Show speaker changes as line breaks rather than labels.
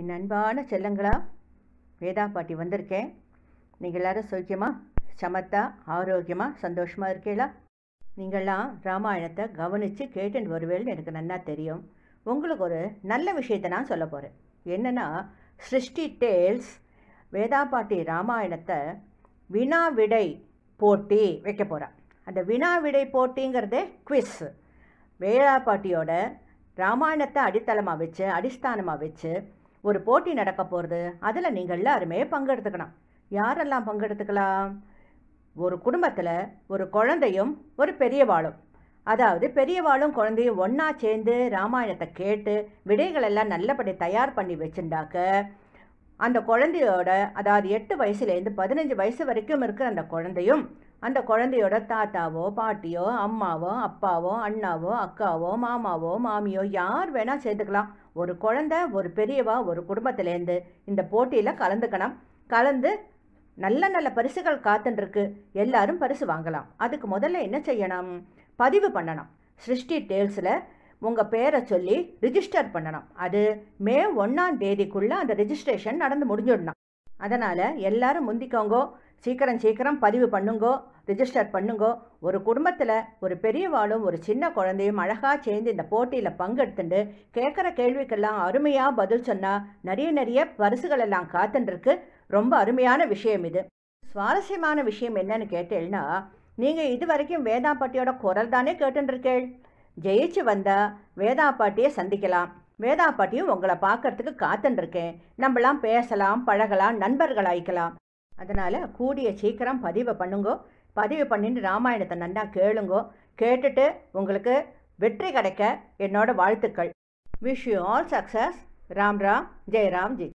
என் அன்பான செல்லங்களா வேதா பாட்டி வந்திருக்கேன் நீங்கள் எல்லாரும் சௌக்கியமா சமத்தா ஆரோக்கியமாக சந்தோஷமாக இருக்கீங்களா நீங்கள்லாம் ராமாயணத்தை கவனித்து கேட்டுன்னு வருவேன்னு எனக்கு நன்னா தெரியும் உங்களுக்கு ஒரு நல்ல விஷயத்தை நான் சொல்ல போகிறேன் என்னென்னா சிருஷ்டி டேல்ஸ் வேதா பாட்டி ராமாயணத்தை வினா விடை போட்டி வைக்க போகிறான் அந்த வினா விடை போட்டிங்கிறதே குவிஸ் வேதா பாட்டியோட ராமாயணத்தை அடித்தளமாக வச்சு அடிஸ்தானமாக வச்சு ஒரு போட்டி நடக்க போகிறது அதில் நீங்கள் எல்லாருமே பங்கெடுத்துக்கணும் யாரெல்லாம் பங்கெடுத்துக்கலாம் ஒரு குடும்பத்தில் ஒரு குழந்தையும் ஒரு பெரியவாளும் அதாவது பெரியவாளும் குழந்தையும் ஒன்றா சேர்ந்து ராமாயணத்தை கேட்டு விடைகளெல்லாம் நல்லபடி தயார் பண்ணி வச்சுட்டாக்க அந்த குழந்தையோட அதாவது எட்டு வயசுலேருந்து பதினஞ்சு வயசு வரைக்கும் இருக்கிற அந்த குழந்தையும் அந்த குழந்தையோட தாத்தாவோ பாட்டியோ அம்மாவோ அப்பாவோ அண்ணாவோ அக்காவோ மாமாவோ மாமியோ யார் வேணால் சேர்த்துக்கலாம் ஒரு குழந்த ஒரு பெரியவா ஒரு குடும்பத்திலேருந்து இந்த போட்டியில் கலந்துக்கணும் கலந்து நல்ல நல்ல பரிசுகள் காத்துட்டுருக்கு எல்லாரும் பரிசு வாங்கலாம் அதுக்கு முதல்ல என்ன செய்யணும் பதிவு பண்ணணும் சிருஷ்டி டேல்ஸில் உங்கள் பேரை சொல்லி ரிஜிஸ்டர் பண்ணணும் அது மே ஒன்றாம் தேதிக்குள்ளே அந்த ரிஜிஸ்ட்ரேஷன் நடந்து முடிஞ்சிடணும் அதனால் எல்லாரும் முந்திக்கோங்கோ சீக்கிரம் சீக்கிரம் பதிவு பண்ணுங்கோ ரிஜிஸ்டர் பண்ணுங்கோ ஒரு குடும்பத்தில் ஒரு பெரியவாளும் ஒரு சின்ன குழந்தையும் அழகாக சேர்ந்து இந்த போட்டியில் பங்கெடுத்துட்டு கேட்குற கேள்விக்கெல்லாம் அருமையாக பதில் சொன்னால் நிறைய நிறைய பரிசுகள் எல்லாம் காத்துட்டுருக்கு ரொம்ப அருமையான விஷயம் இது சுவாரஸ்யமான விஷயம் என்னன்னு கேட்டேன்னா நீங்கள் இது வரைக்கும் வேதாப்பாட்டியோட குரல் தானே கேட்டுருக்கேள் ஜெயிச்சு வந்தால் வேதாப்பாட்டியை சந்திக்கலாம் வேதாப்பாட்டியும் உங்களை பார்க்கறதுக்கு காத்துன்ருக்கேன் நம்மளாம் பேசலாம் பழகலாம் நண்பர்களாய்க்கலாம் அதனால் கூடிய சீக்கிரம் பதிவை பண்ணுங்கோ பதிவு பண்ணிட்டு ராமாயணத்தை நல்லா கேளுங்கோ கேட்டுட்டு உங்களுக்கு வெற்றி கிடைக்க என்னோட வாழ்த்துக்கள் wish you all success Ram Ram Jai Ram G